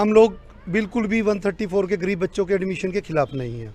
हम लोग बिल्कुल भी 134 के गरीब बच्चों के एडमिशन के खिलाफ नहीं हैं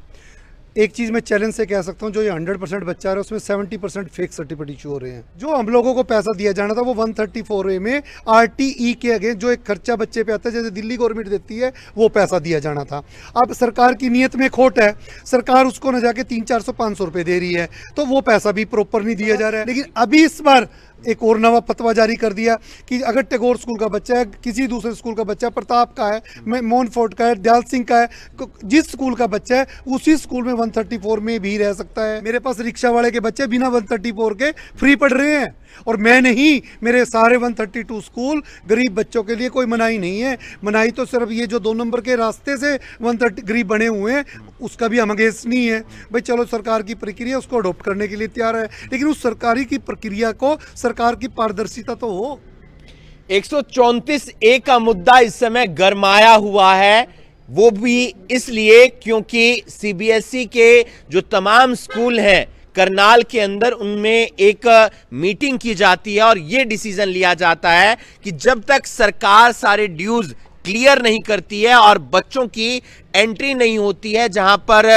एक चीज़ मैं चैलेंज से कह सकता हूँ जो ये हंड्रेड परसेंट बच्चा है उसमें seventy percent fake certificate issue हो रहे हैं जो हम लोगों को पैसा दिया जाना था वो वन थर्टी फोर ए में आर टी ई के अगेंस्ट जो एक खर्चा बच्चे पे आता है जैसे दिल्ली गवर्नमेंट देती है वो पैसा दिया जाना था अब सरकार की नीयत में खोट है सरकार उसको न जाके तीन चार सौ पाँच सौ रुपये दे रही है तो वो पैसा भी प्रॉपर नहीं दिया जा रहा है लेकिन अभी इस बार एक और नवा फतवा जारी कर दिया कि अगर टेगोर स्कूल का बच्चा है किसी दूसरे स्कूल का बच्चा प्रताप का है मोहन फोर्ट का है दयाल सिंह का है जिस स्कूल का बच्चा है उसी स्कूल में 134 में भी रह सकता है मेरे पास रिक्शा वाले के बच्चे बिना 134 के फ्री पढ़ रहे हैं और मैं नहीं मेरे सारे 132 स्कूल गरीब बच्चों के लिए कोई मनाही नहीं है मनाही तो सिर्फ ये जो दो नंबर के रास्ते से 130 गरीब बने हुए हैं उसका भी हम अगेंस्ट नहीं है भाई चलो सरकार की प्रक्रिया उसको अडोप्ट करने के लिए तैयार है लेकिन उस सरकारी की प्रक्रिया को सरकार की पारदर्शिता तो हो एक ए का मुद्दा इस समय गरमाया हुआ है वो भी इसलिए क्योंकि सीबीएसई e के जो तमाम स्कूल हैं करनाल के अंदर उनमें एक मीटिंग की जाती है और ये डिसीजन लिया जाता है कि जब तक सरकार सारे ड्यूज़ क्लियर नहीं करती है और बच्चों की एंट्री नहीं होती है जहां पर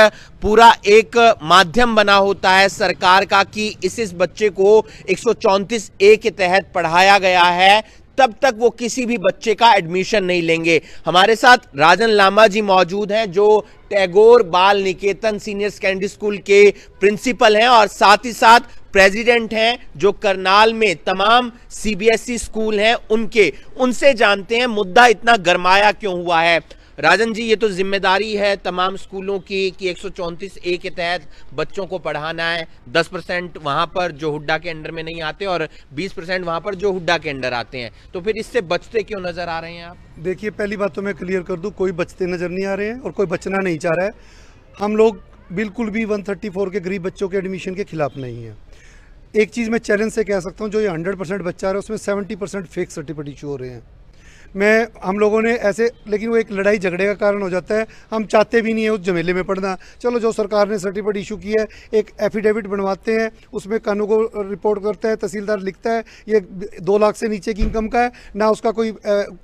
पूरा एक माध्यम बना होता है सरकार का कि इस इस बच्चे को एक ए के तहत पढ़ाया गया है तब तक वो किसी भी बच्चे का एडमिशन नहीं लेंगे हमारे साथ राजन लामा जी मौजूद हैं जो Tagore Bal Niketan senior secondary school के प्रिंसिपल हैं और साथ ही साथ प्रेसिडेंट हैं जो करनाल में तमाम सीबीएसई स्कूल e हैं उनके उनसे जानते हैं मुद्दा इतना गरमाया क्यों हुआ है राजन जी ये तो जिम्मेदारी है तमाम स्कूलों की कि एक ए के तहत बच्चों को पढ़ाना है 10 परसेंट वहाँ पर जो हुड्डा के अंडर में नहीं आते और 20 परसेंट वहाँ पर जो हुड्डा के अंडर आते हैं तो फिर इससे बचते क्यों नज़र आ रहे हैं आप देखिए पहली बात तो मैं क्लियर कर दूँ कोई बचते नज़र नहीं आ रहे हैं और कोई बचना नहीं चाह रहा है हम लोग बिल्कुल भी वन के गरीब बच्चों के एडमिशन के खिलाफ नहीं है एक चीज़ मैं चैलेंज से कह सकता हूँ जो ये हंड्रेड परसेंट बच्चा है उसमें seventy percent fake certificate issue हो रहे हैं में हम लोगों ने ऐसे लेकिन वो एक लड़ाई झगड़े का कारण हो जाता है हम चाहते भी नहीं है उस झमेले में पढ़ना चलो जो सरकार ने सर्टिफिकेट इशू किया है एक एफिडेविट बनवाते हैं उसमें कानू को रिपोर्ट करता है तहसीलदार लिखता है ये दो लाख से नीचे की इनकम का है ना उसका कोई आ,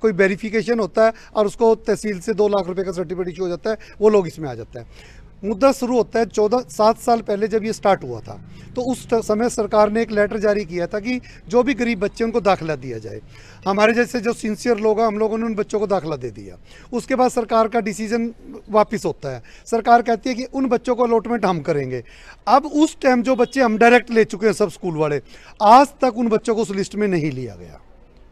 कोई वेरीफिकेशन होता है और उसको तहसील से दो लाख रुपये का सर्टिफिकेट इशू हो जाता है वो लोग इसमें आ जाता है मुद्दा शुरू होता है चौदह सात साल पहले जब ये स्टार्ट हुआ था तो उस समय सरकार ने एक लेटर जारी किया था कि जो भी गरीब बच्चे उनको दाखिला दिया जाए हमारे जैसे जो सिंसियर लोग हैं हम लोगों ने उन बच्चों को दाखिला दे दिया उसके बाद सरकार का डिसीजन वापस होता है सरकार कहती है कि उन बच्चों को अलॉटमेंट हम करेंगे अब उस टाइम जो बच्चे हम डायरेक्ट ले चुके हैं सब स्कूल वाले आज तक उन बच्चों को उस लिस्ट में नहीं लिया गया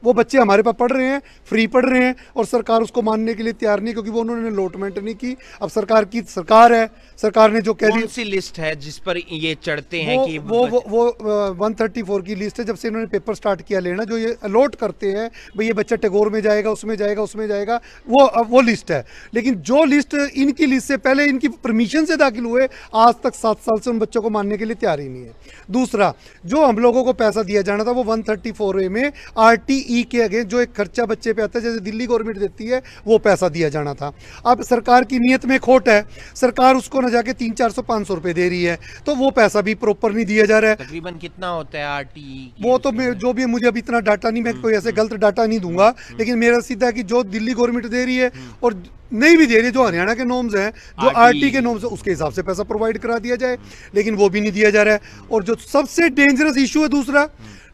वो बच्चे हमारे पास पढ़ रहे हैं फ्री पढ़ रहे हैं और सरकार उसको मानने के लिए तैयार नहीं क्योंकि वो उन्होंने अलॉटमेंट नहीं की अब सरकार की सरकार है सरकार ने जो कह दी सी लिस्ट है जिस पर ये चढ़ते हैं कि वो वो वन थर्टी फोर की लिस्ट है जब से इन्होंने पेपर स्टार्ट किया लेना जो ये अलॉट करते हैं भाई ये बच्चा टैगोर में जाएगा उसमें जाएगा उसमें जाएगा वो वो लिस्ट है लेकिन जो लिस्ट इनकी लिस्ट से पहले इनकी परमिशन से दाखिल हुए आज तक सात साल से उन बच्चों को मानने के लिए तैयार ही नहीं है दूसरा जो हम लोगों को पैसा दिया जाना था वो वन थर्टी फोर ए में आर टी ई e के अगेंस्ट जो एक खर्चा बच्चे पे आता है जैसे दिल्ली गवर्नमेंट देती है वो पैसा दिया जाना था अब सरकार की नीयत में खोट है सरकार उसको ना जाके तीन चार सौ पाँच सौ रुपये दे रही है तो वो पैसा भी प्रॉपर नहीं दिया जा रहा है तकरीबन कितना होता है आर e वो तो जो भी मुझे अभी इतना डाटा नहीं मैं हम्म, कोई ऐसे हम्म। गलत डाटा नहीं दूंगा हम्म। लेकिन मेरा सीधा कि जो दिल्ली गवर्नमेंट दे रही है और नहीं भी दे रही जो हरियाणा के नॉर्म्स हैं जो आरटी के नॉर्म्स उसके हिसाब से पैसा प्रोवाइड करा दिया जाए लेकिन वो भी नहीं दिया जा रहा है और जो सबसे डेंजरस इशू है दूसरा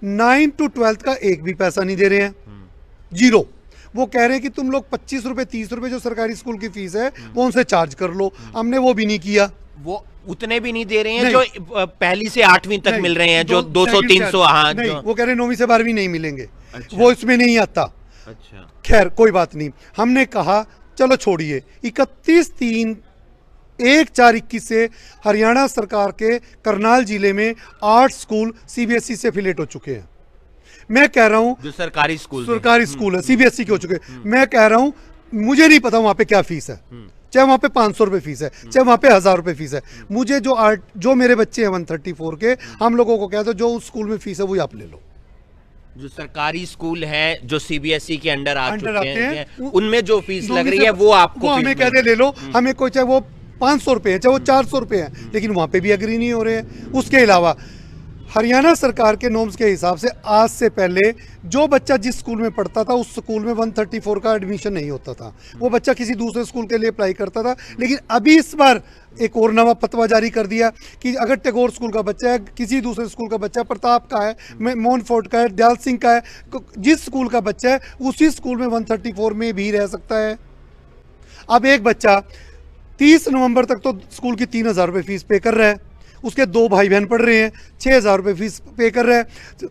नाइन्थ टू ट्वेल्थ का एक भी पैसा नहीं दे रहे हैं जीरो वो कह रहे हैं कि तुम लोग पच्चीस रुपए तीस रुपए जो सरकारी स्कूल की फीस है वो उनसे चार्ज कर लो हमने वो भी नहीं किया वो उतने भी नहीं दे रहे हैं जो पहली से आठवीं तक मिल रहे हैं जो दो सौ तीन सौ हाँ वो कह रहे हैं नौवीं से बारहवीं नहीं मिलेंगे अच्छा। वो इसमें नहीं आता अच्छा खैर कोई बात नहीं हमने कहा चलो छोड़िए इकतीस तीन एक चार इक्कीस से हरियाणा सरकार के करनाल जिले में आठ स्कूल सीबीएसई से फिलेट हो चुके हैं मैं कह रहा हूं जो सरकारी स्कूल सरकारी स्कूल है हम्म। सीबीएसई के हो चुके हम्म। मैं कह रहा हूं मुझे नहीं पता वहां पे क्या फीस है हम्म। चाहे वहां पे पांच सौ रुपए फीस है चाहे वहां पे हज़ार रुपये फीस है मुझे जो आर्ट जो मेरे बच्चे हैं वन थर्टी फोर के हम लोगों को कहते हैं जो उस स्कूल में फीस है वही आप ले लो जो सरकारी स्कूल है जो सीबीएसई e के अंडर आ अंडर चुके आते हैं, हैं उनमें जो फीस लग रही है वो आपको वो हमें कहते ले लो हमें कोई चाहे वो पाँच सौ रुपये है चाहे वो चार सौ रुपये है लेकिन वहाँ पे भी अग्री नहीं हो रहे हैं उसके अलावा हरियाणा सरकार के नॉर्म्स के हिसाब से आज से पहले जो बच्चा जिस स्कूल में पढ़ता था उस स्कूल में 134 का एडमिशन नहीं होता था वो बच्चा किसी दूसरे स्कूल के लिए अप्लाई करता था लेकिन अभी इस बार एक और नवा फतवा जारी कर दिया कि अगर टैगोर स्कूल का बच्चा है किसी दूसरे स्कूल का बच्चा प्रताप का है मोहन फोर्ट का है दयाल सिंह का है जिस स्कूल का बच्चा है उसी स्कूल में वन में भी रह सकता है अब एक बच्चा तीस नवंबर तक तो स्कूल की तीन हज़ार रुपये फीस पे कर रहा है उसके दो भाई बहन पढ़ रहे हैं छः हज़ार रुपये फीस पे कर रहे हैं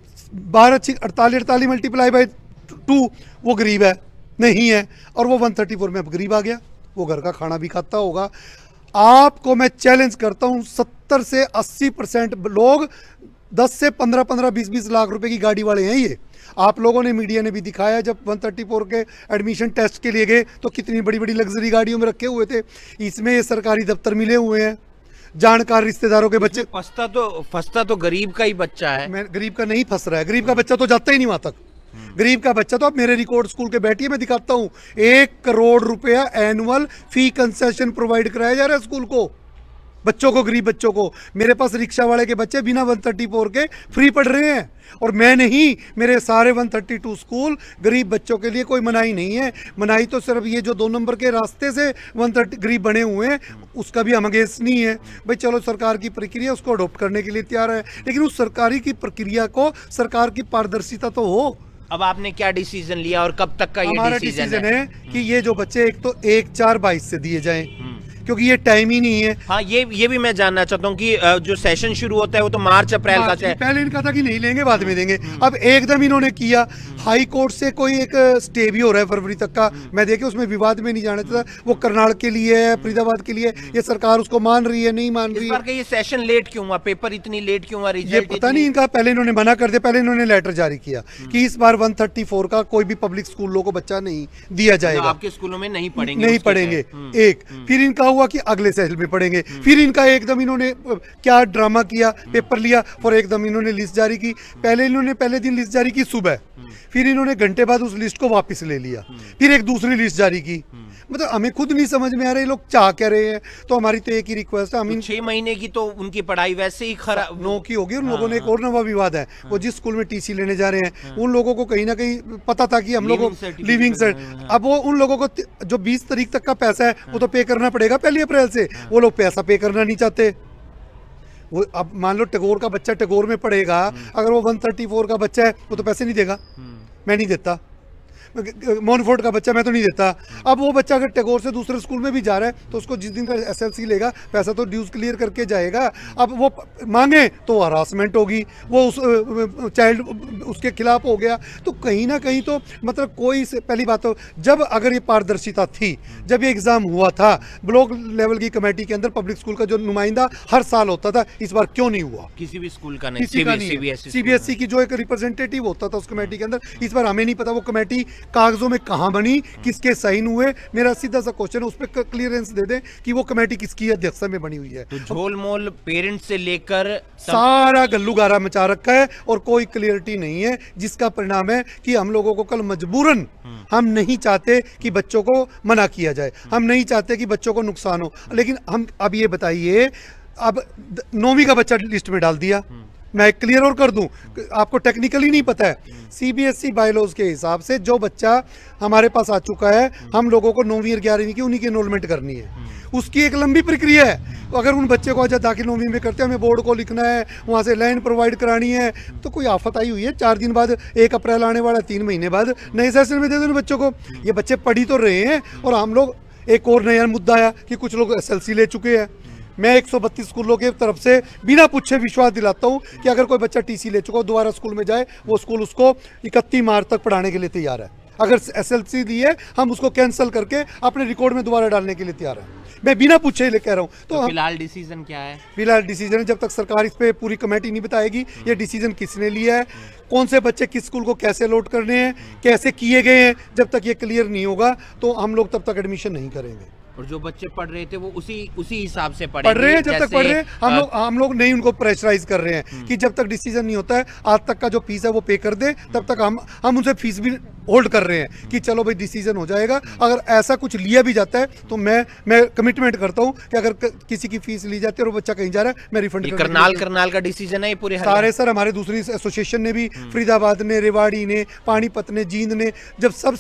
बारह छः अड़तालीस अड़तालीस मल्टीप्लाई बाई टू वो गरीब है नहीं है और वो वन थर्टी फोर में अब गरीब आ गया वो घर का खाना भी खाता होगा आपको मैं चैलेंज करता हूँ सत्तर से अस्सी परसेंट लोग दस से पंद्रह पंद्रह बीस बीस लाख रुपये की गाड़ी वाले हैं ये आप लोगों ने मीडिया ने भी दिखाया जब 134 के एडमिशन टेस्ट के लिए गए तो कितनी बड़ी बड़ी लग्जरी गाड़ियों में रखे हुए थे इसमें ये सरकारी दफ्तर मिले हुए हैं जानकार रिश्तेदारों के बच्चे फंसता तो फंसता तो गरीब का ही बच्चा है मैं गरीब का नहीं फंस रहा है गरीब का बच्चा तो जाता ही नहीं वहां तक हम्म। गरीब का बच्चा तो आप मेरे रिकॉर्ड स्कूल के बैठिए मैं दिखाता हूँ एक करोड़ रुपया एनुअल फी कंसेशन प्रोवाइड कराया जा रहा है स्कूल को बच्चों को गरीब बच्चों को मेरे पास रिक्शा वाले के बच्चे बिना वन थर्टी फोर के फ्री पढ़ रहे हैं और मैं नहीं मेरे सारे वन थर्टी टू स्कूल गरीब बच्चों के लिए कोई मनाही नहीं है मनाही तो सिर्फ ये जो दो नंबर के रास्ते से वन थर्टी गरीब बने हुए हैं उसका भी हम अगेंस्ट नहीं है भाई चलो सरकार की प्रक्रिया उसको अडोप्ट करने के लिए तैयार है लेकिन उस सरकारी की प्रक्रिया को सरकार की पारदर्शिता तो हो अब आपने क्या डिसीजन लिया और कब तक का ये हमारा डिसीजन है, है कि ये जो बच्चे एक तो एक चार बाईस से दिए जाएं क्योंकि ये टाइम ही नहीं है हाँ ये ये भी मैं जानना चाहता हूँ कि जो सेशन शुरू होता है वो तो मार्च अप्रैल का है पहले इनका था कि नहीं लेंगे बाद में देंगे हम्म। अब एकदम इन्होंने किया हम्म। हाई कोर्ट से कोई एक स्टे भी हो रहा है फरवरी तक का हम्म। मैं देखे उसमें विवाद में नहीं जाना चाहता वो करनाल के लिए है फरीदाबाद के लिए ये सरकार उसको मान रही है नहीं मान रही है ये सेशन लेट क्यों हुआ पेपर इतनी लेट क्यों हुआ ये पता नहीं इनका पहले इन्होंने मना कर दिया पहले इन्होंने लेटर जारी किया कि इस बार वन का कोई भी पब्लिक स्कूलों को बच्चा नहीं दिया तो जाएगा आपके स्कूलों में नहीं पढ़ेंगे नहीं पढ़ेंगे एक फिर इनका हुआ कि अगले सेशन में पढ़ेंगे फिर इनका एकदम इन्होंने क्या ड्रामा किया पेपर लिया और एकदम इन्होंने लिस्ट जारी की पहले इन्होंने पहले दिन लिस्ट जारी की सुबह फिर इन्होंने घंटे बाद उस लिस्ट को वापस ले लिया फिर एक दूसरी लिस्ट जारी की मतलब हमें खुद नहीं समझ में आ रहे लोग चाह कह रहे हैं तो हमारी तो एक ही रिक्वेस्ट है छह महीने की तो उनकी पढ़ाई वैसे ही खराब हाँ, नो की होगी उन लोगों ने एक हाँ। और नवा विवाद है वो जिस स्कूल में टीसी लेने जा रहे हैं हाँ। उन लोगों को कहीं ना कहीं पता था कि हम लोगों लिविंग सर अब वो उन लोगों को जो बीस तारीख तक का पैसा है वो तो पे करना पड़ेगा पहली अप्रैल से हाँ। वो लोग पैसा पे करना नहीं चाहते वो अब मान लो टगोर का बच्चा टगोर में पढ़ेगा हम्म। अगर वो वन थर्टी फोर का बच्चा है वो तो पैसे नहीं देगा हम्म। मैं नहीं देता मोनफोर्ड का बच्चा मैं तो नहीं देता अब वो बच्चा अगर टैगोर से दूसरे स्कूल में भी जा रहा है तो उसको जिस दिन का एस लेगा पैसा तो ड्यूज क्लियर करके जाएगा अब वो मांगे तो हरासमेंट होगी वो उस चाइल्ड उसके खिलाफ हो गया तो कहीं ना कहीं तो मतलब कोई पहली बात तो जब अगर ये पारदर्शिता थी जब ये एग्ज़ाम हुआ था ब्लॉक लेवल की कमेटी के अंदर पब्लिक स्कूल का जो नुमाइंदा हर साल होता था इस बार क्यों नहीं हुआ किसी भी स्कूल का नहीं सी का नहीं सीबीएसई की जो एक रिप्रेजेंटेटिव होता था उस कमेटी के अंदर इस बार हमें नहीं पता वो कमेटी कागजों में कहाँ बनी किसके साइन हुए मेरा सीधा सा क्वेश्चन है उस पर क्लियरेंस दे दें कि वो कमेटी किसकी अध्यक्षता में बनी हुई है तो झोलमोल तो पेरेंट्स से लेकर सारा गल्लू गारा मचा रखा है और कोई क्लियरिटी नहीं है जिसका परिणाम है कि हम लोगों को कल मजबूरन हम्म। हम नहीं चाहते कि बच्चों को मना किया जाए हम्म। हम नहीं चाहते कि बच्चों को नुकसान हो लेकिन हम अब ये बताइए अब नौवीं का बच्चा लिस्ट में डाल दिया हम्म। मैं क्लियर और कर दूं आपको टेक्निकली नहीं पता है सीबीएसई बायोलॉज e के हिसाब से जो बच्चा हमारे पास आ चुका है हम लोगों को नौवीं और ग्यारहवीं की उन्हीं की इनरोलमेंट करनी है उसकी एक लंबी प्रक्रिया है तो अगर उन बच्चे को आज दाखिल नौवीं में करते हैं हमें बोर्ड को लिखना है वहाँ से लाइन प्रोवाइड करानी है तो कोई आफत आई हुई है चार दिन बाद एक अप्रैल आने वाला तीन महीने बाद नए सेशन में दे दें बच्चों को ये बच्चे पढ़ी तो रहे हैं और हम लोग एक और नया मुद्दा आया कि कुछ लोग एस ले चुके हैं मैं एक स्कूलों के तरफ से बिना पूछे विश्वास दिलाता हूँ कि अगर कोई बच्चा टीसी ले चुका हो दोबारा स्कूल में जाए वो स्कूल उसको इकतीस मार्च तक पढ़ाने के लिए तैयार है अगर एस सी दी है हम उसको कैंसिल करके अपने रिकॉर्ड में दोबारा डालने के लिए तैयार है मैं बिना पूछे ही कह रहा हूँ तो, तो फिलहाल डिसीजन क्या है फिलहाल डिसीजन जब तक सरकार इस पर पूरी कमेटी नहीं बताएगी ये डिसीजन किसने लिया है कौन से बच्चे किस स्कूल को कैसे लोड करने हैं कैसे किए गए हैं जब तक ये क्लियर नहीं होगा तो हम लोग तब तक एडमिशन नहीं करेंगे और जो बच्चे पढ़ रहे थे वो उसी उसी हिसाब से पढ़ रहे हैं जब तक पढ़ रहे हैं हम लोग हम लोग नहीं उनको प्रेशराइज कर रहे हैं हम्म। कि जब तक डिसीजन नहीं होता है आज तक का जो फीस है वो पे कर दे तब तक हम हम उनसे फीस भी होल्ड कर रहे हैं कि चलो भाई डिसीजन हो जाएगा अगर ऐसा कुछ लिया भी जाता है तो मैं मैं कमिटमेंट करता हूँ कि अगर किसी की फीस ली जाती है और बच्चा कहीं जा रहा है मैं रिफंड करनाल करनाल का डिसीजन है पूरे सारे सर हमारे दूसरी एसोसिएशन ने भी हम्म। फरीदाबाद ने रेवाड़ी ने पानीपत ने जींद ने जब सब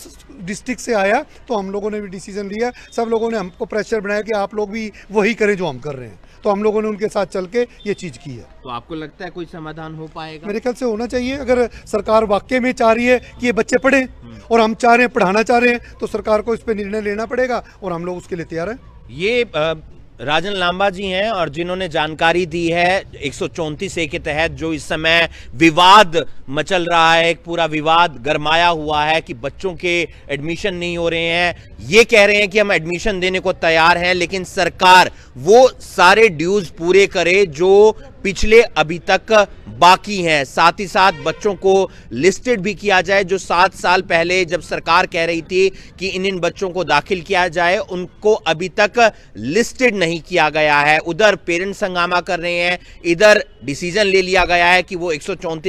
डिस्ट्रिक्ट से आया तो हम लोगों ने भी डिसीजन लिया सब लोगों ने हमको प्रेशर बनाया कि आप लोग भी वही करें जो हम कर रहे हैं तो हम लोगों ने उनके साथ चल के ये चीज़ की है तो आपको लगता है कोई समाधान हो पाएगा मेरे ख्याल से होना चाहिए अगर सरकार वाक्य में चाह रही है कि ये बच्चे पढ़ें हम्म। और हम चाह रहे हैं पढ़ाना चाह रहे हैं तो सरकार को इस पर निर्णय लेना पड़ेगा और हम लोग उसके लिए तैयार हैं ये राजन लांबा जी हैं और जिन्होंने जानकारी दी है एक ए के तहत जो इस समय विवाद मचल रहा है एक पूरा विवाद गरमाया हुआ है कि बच्चों के एडमिशन नहीं हो रहे हैं ये कह रहे हैं कि हम एडमिशन देने को तैयार हैं लेकिन सरकार वो सारे ड्यूज पूरे करे जो पिछले अभी तक बाकी हैं साथ ही साथ बच्चों को लिस्टेड भी किया जाए जो सात साल पहले जब सरकार कह रही थी कि इन इन बच्चों को दाखिल किया जाए उनको अभी तक लिस्टेड नहीं किया गया है उधर पेरेंट्स हंगामा कर रहे हैं इधर डिसीजन ले लिया गया है कि वो एक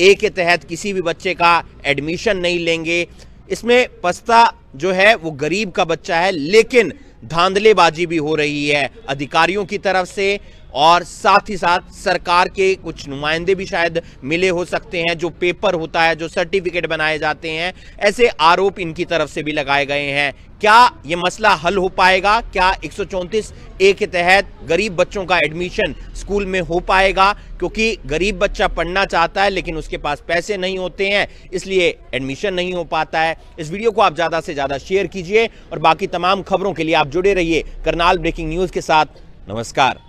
ए के तहत किसी भी बच्चे का एडमिशन नहीं लेंगे इसमें पस्ता जो है वो गरीब का बच्चा है लेकिन धांधलेबाजी भी हो रही है अधिकारियों की तरफ से और साथ ही साथ सरकार के कुछ नुमाइंदे भी शायद मिले हो सकते हैं जो पेपर होता है जो सर्टिफिकेट बनाए जाते हैं ऐसे आरोप इनकी तरफ से भी लगाए गए हैं क्या ये मसला हल हो पाएगा क्या एक ए के तहत गरीब बच्चों का एडमिशन स्कूल में हो पाएगा क्योंकि गरीब बच्चा पढ़ना चाहता है लेकिन उसके पास पैसे नहीं होते हैं इसलिए एडमिशन नहीं हो पाता है इस वीडियो को आप ज़्यादा से ज़्यादा शेयर कीजिए और बाकी तमाम खबरों के लिए आप जुड़े रहिए करनाल ब्रेकिंग न्यूज़ के साथ नमस्कार